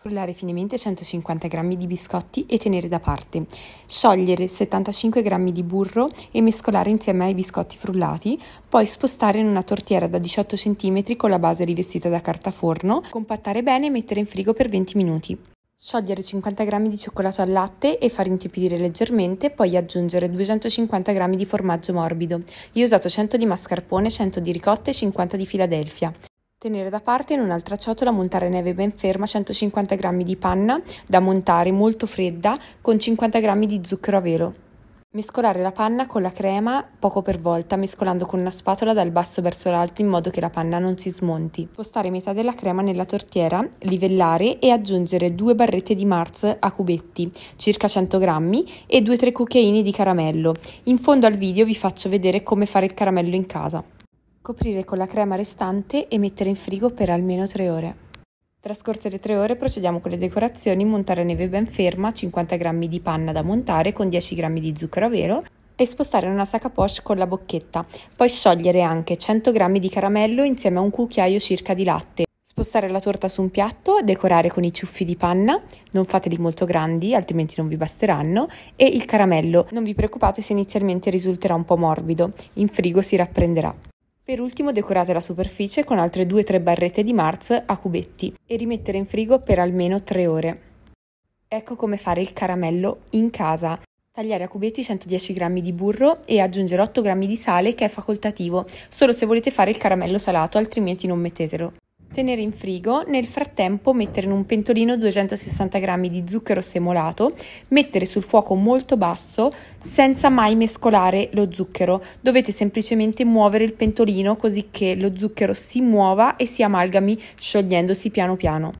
Frullare finemente 150 g di biscotti e tenere da parte. Sciogliere 75 g di burro e mescolare insieme ai biscotti frullati, poi spostare in una tortiera da 18 cm con la base rivestita da carta forno, compattare bene e mettere in frigo per 20 minuti. Sciogliere 50 g di cioccolato al latte e far intiepidire leggermente, poi aggiungere 250 g di formaggio morbido. Io ho usato 100 di mascarpone, 100 di ricotta e 50 di Filadelfia. Tenere da parte in un'altra ciotola, montare neve ben ferma, 150 g di panna da montare molto fredda con 50 g di zucchero a velo. Mescolare la panna con la crema poco per volta, mescolando con una spatola dal basso verso l'alto in modo che la panna non si smonti. Spostare metà della crema nella tortiera, livellare e aggiungere due barrette di Mars a cubetti, circa 100 g, e 2-3 cucchiaini di caramello. In fondo al video vi faccio vedere come fare il caramello in casa. Coprire con la crema restante e mettere in frigo per almeno 3 ore. Trascorse le 3 ore procediamo con le decorazioni, montare a neve ben ferma, 50 g di panna da montare con 10 g di zucchero a velo e spostare in una sacca poche con la bocchetta. Poi sciogliere anche 100 g di caramello insieme a un cucchiaio circa di latte. Spostare la torta su un piatto, decorare con i ciuffi di panna, non fateli molto grandi altrimenti non vi basteranno, e il caramello. Non vi preoccupate se inizialmente risulterà un po' morbido, in frigo si rapprenderà. Per ultimo decorate la superficie con altre 2-3 barrette di Marz a cubetti e rimettere in frigo per almeno 3 ore. Ecco come fare il caramello in casa. Tagliare a cubetti 110 g di burro e aggiungere 8 g di sale che è facoltativo, solo se volete fare il caramello salato, altrimenti non mettetelo. Tenere in frigo, nel frattempo mettere in un pentolino 260 g di zucchero semolato, mettere sul fuoco molto basso senza mai mescolare lo zucchero, dovete semplicemente muovere il pentolino così che lo zucchero si muova e si amalgami sciogliendosi piano piano.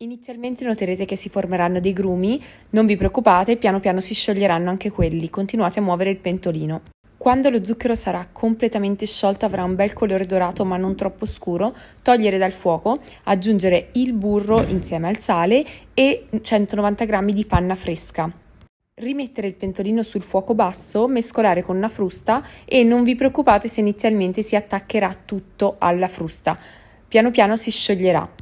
Inizialmente noterete che si formeranno dei grumi, non vi preoccupate, piano piano si scioglieranno anche quelli, continuate a muovere il pentolino. Quando lo zucchero sarà completamente sciolto avrà un bel colore dorato ma non troppo scuro, togliere dal fuoco, aggiungere il burro insieme al sale e 190 g di panna fresca. Rimettere il pentolino sul fuoco basso, mescolare con una frusta e non vi preoccupate se inizialmente si attaccherà tutto alla frusta. Piano piano si scioglierà.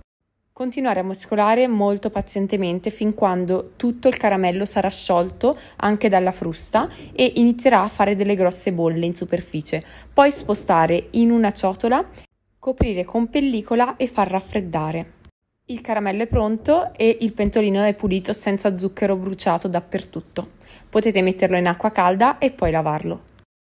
Continuare a mescolare molto pazientemente fin quando tutto il caramello sarà sciolto anche dalla frusta e inizierà a fare delle grosse bolle in superficie. Poi spostare in una ciotola, coprire con pellicola e far raffreddare. Il caramello è pronto e il pentolino è pulito senza zucchero bruciato dappertutto. Potete metterlo in acqua calda e poi lavarlo.